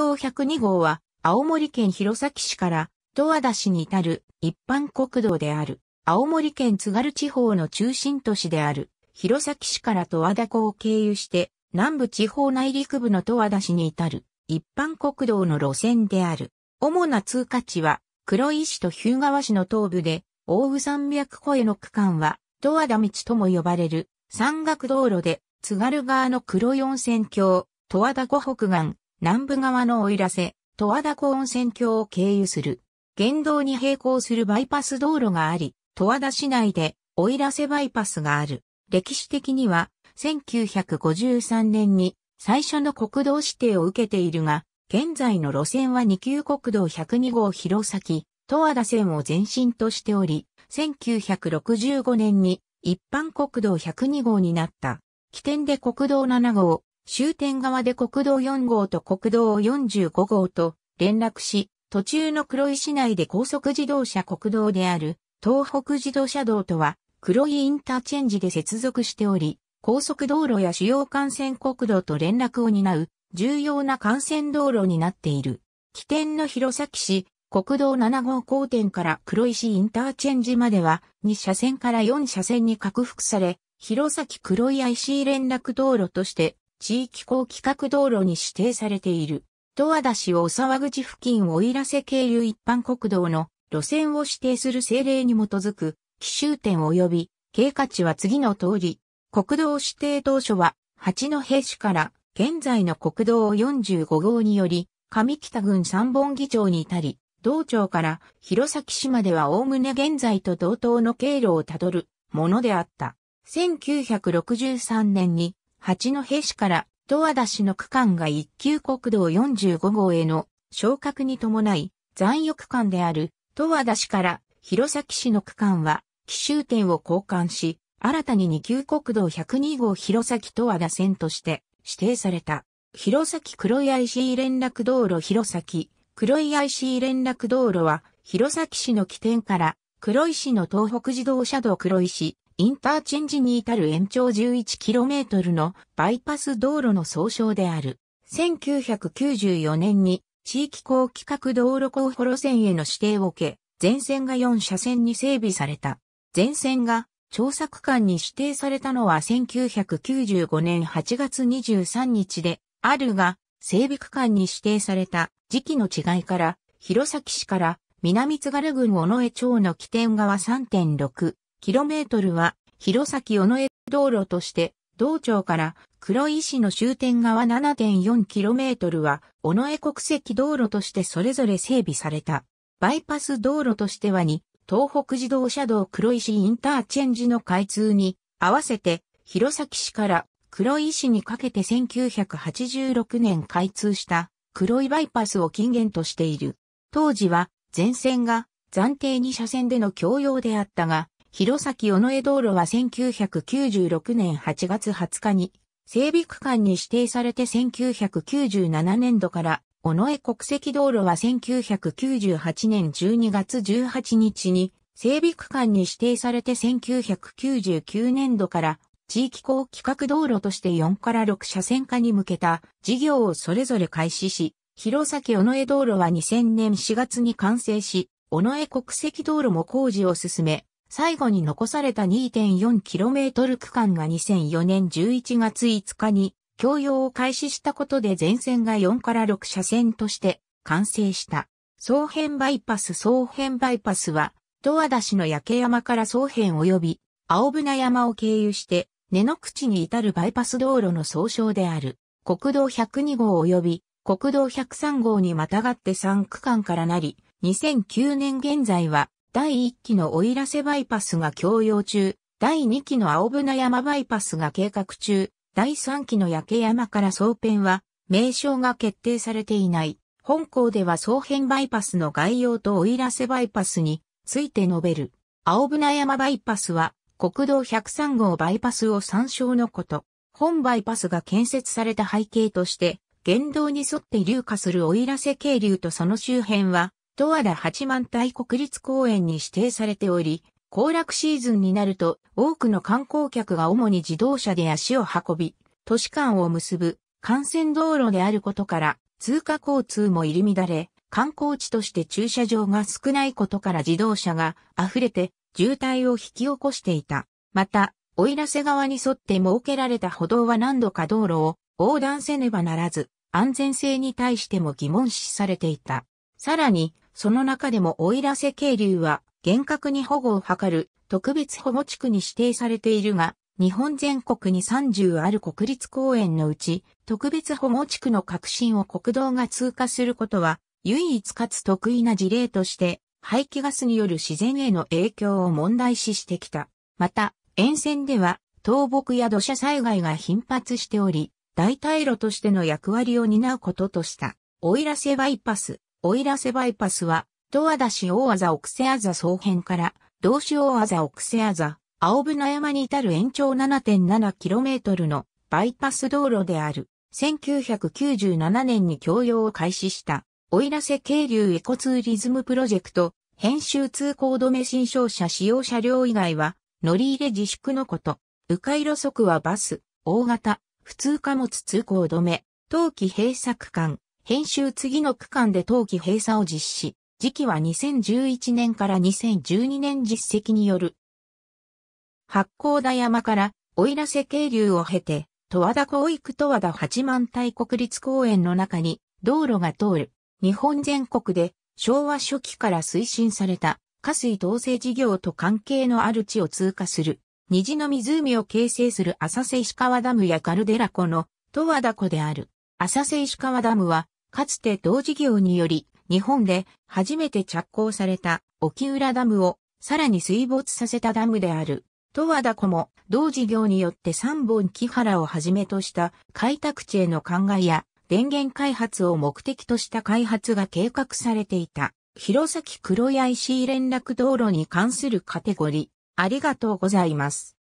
東102号は、青森県弘前市から、十和田市に至る一般国道である。青森県津軽地方の中心都市である、弘前市から十和田湖を経由して、南部地方内陸部の十和田市に至る、一般国道の路線である。主な通過地は、黒井市と日向川市の東部で、奥羽山脈越えの区間は、十和田道とも呼ばれる、山岳道路で、津軽側の黒四温泉郷、十和田湖北岸、南部側の奥入瀬、十和田湖温泉郷を経由する。原道に並行するバイパス道路があり、十和田市内で奥入瀬バイパスがある。歴史的には、1953年に最初の国道指定を受けているが、現在の路線は2級国道102号広崎、十和田線を前身としており、1965年に一般国道102号になった。起点で国道7号、終点側で国道4号と国道45号と連絡し、途中の黒井市内で高速自動車国道である東北自動車道とは黒井インターチェンジで接続しており、高速道路や主要幹線国道と連絡を担う重要な幹線道路になっている。起点の弘前市、国道7号交点から黒石インターチェンジまでは2車線から4車線に拡幅され、弘前黒井 IC 連絡道路として地域公規格道路に指定されている。十和田市大沢口付近を入らせ経由一般国道の路線を指定する政令に基づく、奇襲点及び、経過値は次の通り、国道指定当初は、八戸市から現在の国道45号により、上北郡三本木町に至り、道庁から弘前市まではおおむね現在と同等の経路をたどるものであった。1963年に八戸市から十和田市の区間が一級国道45号への昇格に伴い、残余区間である十和田市から弘前市の区間は、奇襲点を交換し、新たに二級国道102号弘前十和田線として指定された。弘前黒い IC 連絡道路弘前黒い IC 連絡道路は、弘前市の起点から黒石市の東北自動車道黒石、市、インターチェンジに至る延長 11km のバイパス道路の総称である。1994年に地域高規格道路候補路線への指定を受け、全線が4車線に整備された。全線が調査区間に指定されたのは1995年8月23日で、あるが、整備区間に指定された時期の違いから、弘前市から南津軽郡尾上町の起点側3.6キロメートルは、弘前尾上道路として、道庁から黒井市の終点側 7.4km は、尾上国籍道路としてそれぞれ整備された。バイパス道路としては2、東北自動車道黒石インターチェンジの開通に、合わせて、弘前市から黒井市にかけて1986年開通した黒井バイパスを近元としている。当時は、全線が暫定2車線での共用であったが、弘前尾上道路は1996年8月20日に整備区間に指定されて1997年度から尾上国籍道路は1998年12月18日に整備区間に指定されて1999年度から地域公規格道路として4から6車線化に向けた事業をそれぞれ開始し、弘前尾上道路は2000年4月に完成し、尾上国籍道路も工事を進め、最後に残された 2.4km 区間が2004年11月5日に供用を開始したことで全線が4から6車線として完成した。総辺バイパス総辺バイパスは、十和田市の焼山から総辺及び青船山を経由して、根の口に至るバイパス道路の総称である。国道102号及び国道103号にまたがって3区間からなり、2009年現在は第1期の奥入瀬バイパスが供用中、第2期の青船山バイパスが計画中、第3期の焼山から総編は、名称が決定されていない。本校では総編バイパスの概要と奥入瀬バイパスについて述べる。青船山バイパスは、国道103号バイパスを参照のこと。本バイパスが建設された背景として、原道に沿って流下する奥入瀬渓流とその周辺は、十和田八幡平国立公園に指定されており、行楽シーズンになると多くの観光客が主に自動車で足を運び、都市間を結ぶ幹線道路であることから通過交通も入り乱れ、観光地として駐車場が少ないことから自動車が溢れて渋滞を引き起こしていた。また、奥入瀬川に沿って設けられた歩道は何度か道路を横断せねばならず、安全性に対しても疑問視されていた。さらに、その中でも奥入瀬渓流は厳格に保護を図る特別保護地区に指定されているが、日本全国に30ある国立公園のうち、特別保護地区の革新を国道が通過することは、唯一かつ得意な事例として、排気ガスによる自然への影響を問題視してきた。また、沿線では、倒木や土砂災害が頻発しており、代替路としての役割を担うこととした、奥入瀬バイパス、オイラセバイパスは、十和田市大和座奥瀬あざ総編から、道市大和座奥瀬あざ、青船山に至る延長 7.7km のバイパス道路である。1997年に供用を開始した、オイラセ渓流エコツーリズムプロジェクト、編集通行止め新商車使用車両以外は、乗り入れ自粛のこと。迂回路側はバス、大型、普通貨物通行止め、冬季閉鎖区間、編集次の区間で冬季閉鎖を実施。時期は2011年から2012年実績による。八甲田山から奥入瀬渓流を経て、十和田湖行く十和田八幡平国立公園の中に道路が通る。日本全国で昭和初期から推進された、河水統制事業と関係のある地を通過する。虹の湖を形成する浅瀬石川ダムやカルデラ湖の十和田湖である。浅瀬石川ダムはかつて同事業により、日本で初めて着工された沖浦ダムをさらに水没させたダムである。十和田湖も同事業によって三本木原をはじめとした開拓地への考えや電源開発を目的とした開発が計画されていた。弘前黒谷石連絡道路に関するカテゴリー。ありがとうございます。